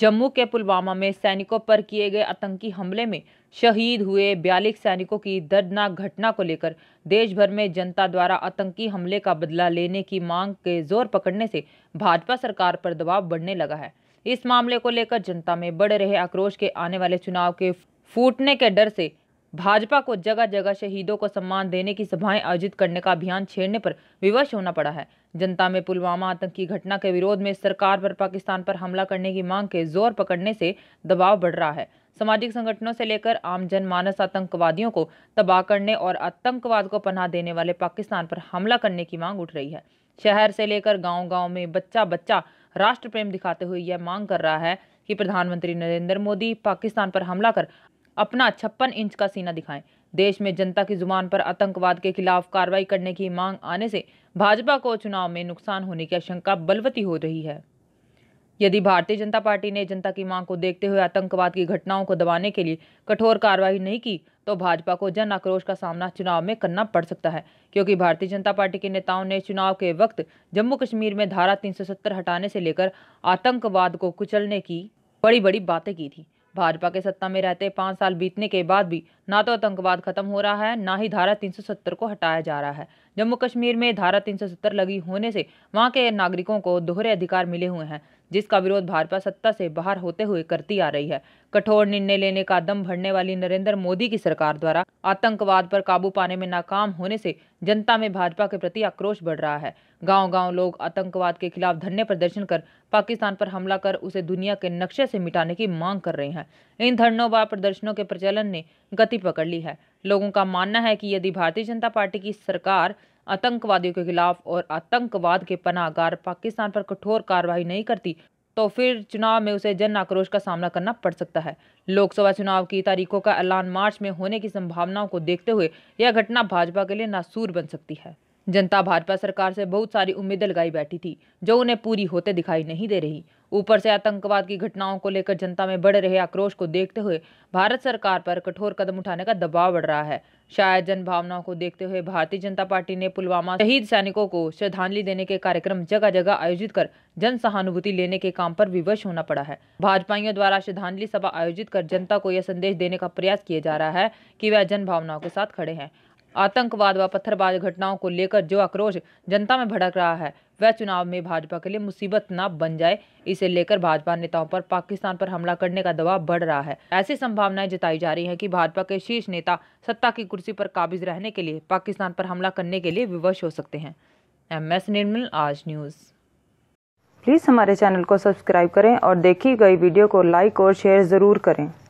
जम्मू के पुलवामा में सैनिकों पर किए गए आतंकी हमले में शहीद हुए बयालीस सैनिकों की दर्दनाक घटना को लेकर देश भर में जनता द्वारा आतंकी हमले का बदला लेने की मांग के जोर पकड़ने से भाजपा सरकार पर दबाव बढ़ने लगा है इस मामले को लेकर जनता में बढ़ रहे आक्रोश के आने वाले चुनाव के फूटने के डर से भाजपा को जगह जगह शहीदों को सम्मान देने की सभाएं आयोजित करने का अभियान छेड़ने पर विवश होना पड़ा है जनता में पुलवामा आतंकी घटना के विरोध में सरकार पर पाकिस्तान पर हमला करने की मांग के जोर पकड़ने से दबाव बढ़ रहा है सामाजिक संगठनों से लेकर आम जनमानस आतंकवादियों को तबाह करने और आतंकवाद को पनाह देने वाले पाकिस्तान पर हमला करने की मांग उठ रही है शहर से लेकर गांव-गांव में बच्चा बच्चा राष्ट्र प्रेम दिखाते हुए यह मांग कर रहा है कि प्रधानमंत्री नरेंद्र मोदी पाकिस्तान पर हमला कर अपना छप्पन इंच का सीना दिखाएं देश में जनता की जुबान पर आतंकवाद के खिलाफ कार्रवाई करने की मांग आने से भाजपा को चुनाव में नुकसान होने की आशंका बलवती हो रही है यदि भारतीय जनता पार्टी ने जनता की मांग को देखते हुए आतंकवाद की घटनाओं को दबाने के लिए कठोर कार्रवाई नहीं की तो भाजपा को जन आक्रोश का सामना चुनाव में करना पड़ सकता है क्योंकि भारतीय जनता पार्टी के नेताओं ने चुनाव के वक्त जम्मू कश्मीर में धारा 370 हटाने से लेकर आतंकवाद को कुचलने की बड़ी बड़ी बातें की थी भाजपा के सत्ता में रहते पाँच साल बीतने के बाद भी ना तो आतंकवाद खत्म हो रहा है ना ही धारा 370 को हटाया जा रहा है जम्मू कश्मीर में धारा 370 लगी होने से वहाँ के नागरिकों को दोहरे अधिकार मिले हुए हैं जिसका विरोध भाजपा सत्ता से बाहर होते हुए करती आ रही है कठोर निर्णय लेने का दम भरने वाली नरेंद्र मोदी की सरकार द्वारा आतंकवाद पर काबू पाने में नाकाम होने से जनता में भाजपा के प्रति आक्रोश बढ़ रहा है गांव गांव लोग आतंकवाद के खिलाफ धरने प्रदर्शन कर पाकिस्तान पर हमला कर उसे दुनिया के नक्शे से मिटाने की मांग कर रहे हैं इन धरनों व प्रदर्शनों के प्रचलन ने गति पकड़ ली है लोगों का मानना है कि यदि भारतीय जनता पार्टी की सरकार आतंकवादियों के खिलाफ और आतंकवाद के पनाहगार पाकिस्तान पर कठोर कार्रवाई नहीं करती तो फिर चुनाव में उसे जन आक्रोश का सामना करना पड़ सकता है लोकसभा चुनाव की तारीखों का ऐलान मार्च में होने की संभावनाओं को देखते हुए यह घटना भाजपा के लिए नासूर बन सकती है जनता भाजपा सरकार से बहुत सारी उम्मीदें लगाई बैठी थी जो उन्हें पूरी होते दिखाई नहीं दे रही ऊपर से आतंकवाद की घटनाओं को लेकर जनता में बढ़ रहे आक्रोश को देखते हुए भारत सरकार पर कठोर कदम उठाने का दबाव बढ़ रहा है शायद जन भावनाओं को देखते हुए भारतीय जनता पार्टी ने पुलवामा शहीद सैनिकों को श्रद्धांजलि देने के कार्यक्रम जगह जगह आयोजित कर जन सहानुभूति लेने के काम पर विवश होना पड़ा है भाजपाइयों द्वारा श्रद्धांजलि सभा आयोजित कर जनता को यह संदेश देने का प्रयास किया जा रहा है कि वह जन भावनाओं के साथ खड़े हैं आतंकवाद व पत्थरबाज घटनाओं को लेकर जो आक्रोश जनता में भड़क रहा है वह चुनाव में भाजपा के लिए मुसीबत न बन जाए इसे लेकर भाजपा नेताओं पर पाकिस्तान पर हमला करने का दबाव बढ़ रहा है ऐसी संभावनाएं जताई जा रही हैं कि भाजपा के शीर्ष नेता सत्ता की कुर्सी पर काबिज रहने के लिए पाकिस्तान पर हमला करने के लिए विवश हो सकते हैं एम एस निर्मल आज न्यूज़ प्लीज़ हमारे चैनल को सब्सक्राइब करें और देखी गई वीडियो को लाइक और शेयर ज़रूर करें